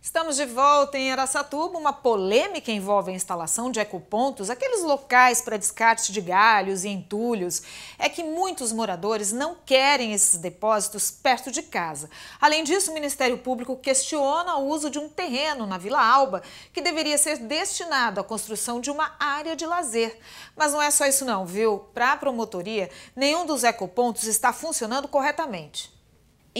Estamos de volta em Aracatuba, Uma polêmica envolve a instalação de ecopontos, aqueles locais para descarte de galhos e entulhos. É que muitos moradores não querem esses depósitos perto de casa. Além disso, o Ministério Público questiona o uso de um terreno na Vila Alba que deveria ser destinado à construção de uma área de lazer. Mas não é só isso não, viu? Para a promotoria, nenhum dos ecopontos está funcionando corretamente.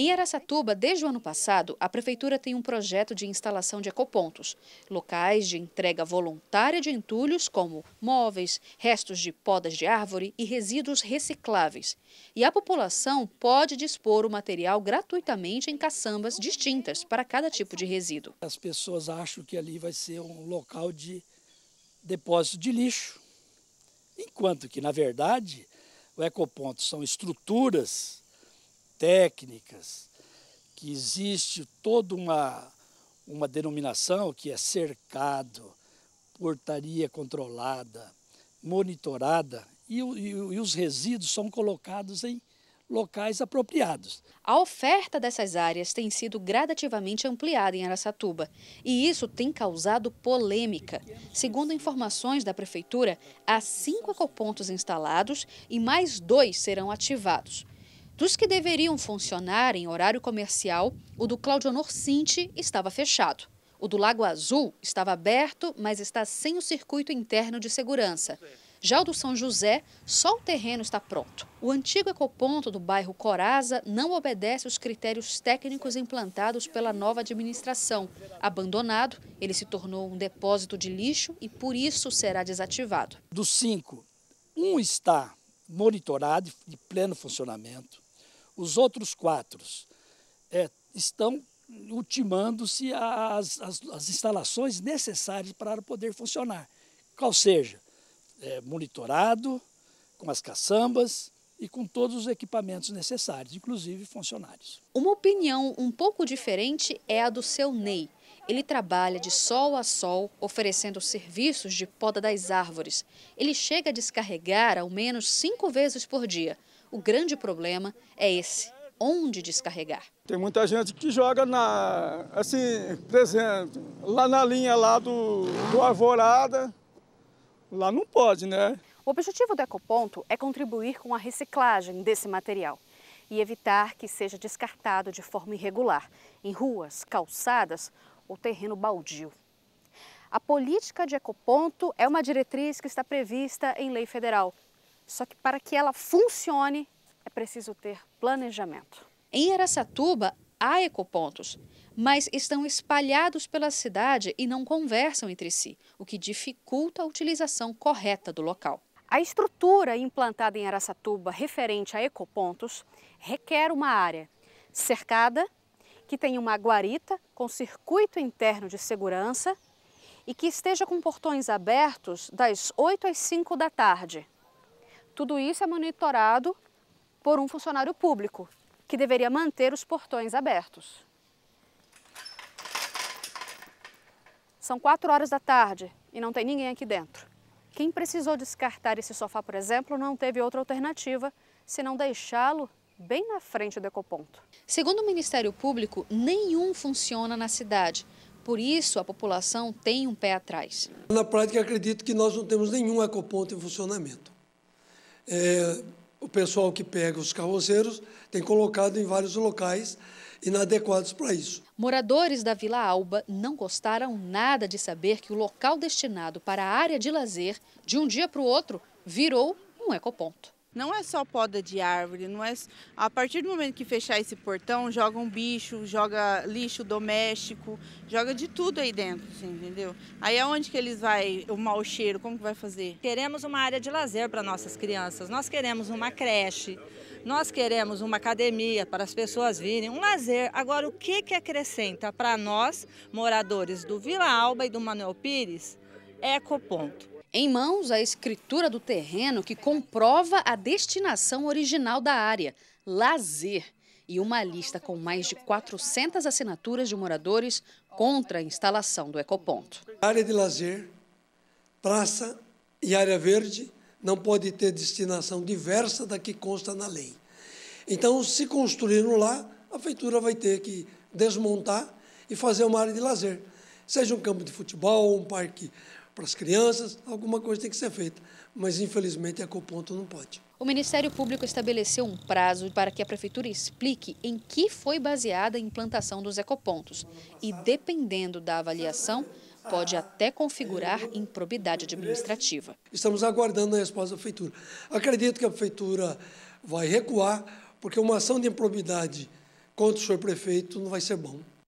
Em Aracatuba, desde o ano passado, a Prefeitura tem um projeto de instalação de ecopontos, locais de entrega voluntária de entulhos como móveis, restos de podas de árvore e resíduos recicláveis. E a população pode dispor o material gratuitamente em caçambas distintas para cada tipo de resíduo. As pessoas acham que ali vai ser um local de depósito de lixo, enquanto que, na verdade, o ecoponto são estruturas técnicas, que existe toda uma, uma denominação que é cercado, portaria controlada, monitorada e, e, e os resíduos são colocados em locais apropriados. A oferta dessas áreas tem sido gradativamente ampliada em Araçatuba e isso tem causado polêmica. Segundo informações da Prefeitura, há cinco ecopontos instalados e mais dois serão ativados. Dos que deveriam funcionar em horário comercial, o do Claudionor Cinti estava fechado. O do Lago Azul estava aberto, mas está sem o circuito interno de segurança. Já o do São José, só o terreno está pronto. O antigo ecoponto do bairro Coraza não obedece os critérios técnicos implantados pela nova administração. Abandonado, ele se tornou um depósito de lixo e por isso será desativado. Dos cinco, um está monitorado de pleno funcionamento. Os outros quatro é, estão ultimando-se as, as, as, instalações necessárias para poder funcionar. Qual seja, é, monitorado, com as caçambas, e com todos os equipamentos necessários, inclusive funcionários. Uma opinião um pouco diferente é a do seu Ney. Ele trabalha de sol a sol, oferecendo serviços de poda das árvores. Ele chega a descarregar ao menos cinco vezes por dia. O grande problema é esse, onde descarregar. Tem muita gente que joga na, assim, por exemplo, lá na linha lá do, do Alvorada, lá não pode, né? O objetivo do Ecoponto é contribuir com a reciclagem desse material e evitar que seja descartado de forma irregular em ruas, calçadas ou terreno baldio. A política de ecoponto é uma diretriz que está prevista em lei federal, só que para que ela funcione, é preciso ter planejamento. Em Aracatuba há ecopontos, mas estão espalhados pela cidade e não conversam entre si, o que dificulta a utilização correta do local. A estrutura implantada em Aracatuba referente a ecopontos requer uma área cercada, que tenha uma guarita com circuito interno de segurança e que esteja com portões abertos das 8 às 5 da tarde. Tudo isso é monitorado por um funcionário público, que deveria manter os portões abertos. São quatro horas da tarde e não tem ninguém aqui dentro. Quem precisou descartar esse sofá, por exemplo, não teve outra alternativa senão deixá-lo bem na frente do ecoponto. Segundo o Ministério Público, nenhum funciona na cidade. Por isso, a população tem um pé atrás. Na prática, acredito que nós não temos nenhum ecoponto em funcionamento é, o pessoal que pega os carroceiros tem colocado em vários locais inadequados para isso. Moradores da Vila Alba não gostaram nada de saber que o local destinado para a área de lazer, de um dia para o outro, virou um ecoponto. Não é só poda de árvore, não é a partir do momento que fechar esse portão, joga um bicho, joga lixo doméstico, joga de tudo aí dentro, assim, entendeu? Aí aonde é que eles vai o mau cheiro, como que vai fazer? Queremos uma área de lazer para nossas crianças. Nós queremos uma creche. Nós queremos uma academia para as pessoas virem, um lazer. Agora, o que que acrescenta para nós, moradores do Vila Alba e do Manuel Pires? Ecoponto. Em mãos, a escritura do terreno que comprova a destinação original da área, lazer, e uma lista com mais de 400 assinaturas de moradores contra a instalação do ecoponto. Área de lazer, praça e área verde não pode ter destinação diversa da que consta na lei. Então, se construíram lá, a feitura vai ter que desmontar e fazer uma área de lazer. Seja um campo de futebol, um parque para as crianças, alguma coisa tem que ser feita. Mas, infelizmente, a Coponto não pode. O Ministério Público estabeleceu um prazo para que a Prefeitura explique em que foi baseada a implantação dos ecopontos. E, dependendo da avaliação, pode até configurar improbidade administrativa. Estamos aguardando a resposta da Prefeitura. Acredito que a Prefeitura vai recuar, porque uma ação de improbidade contra o senhor prefeito não vai ser bom.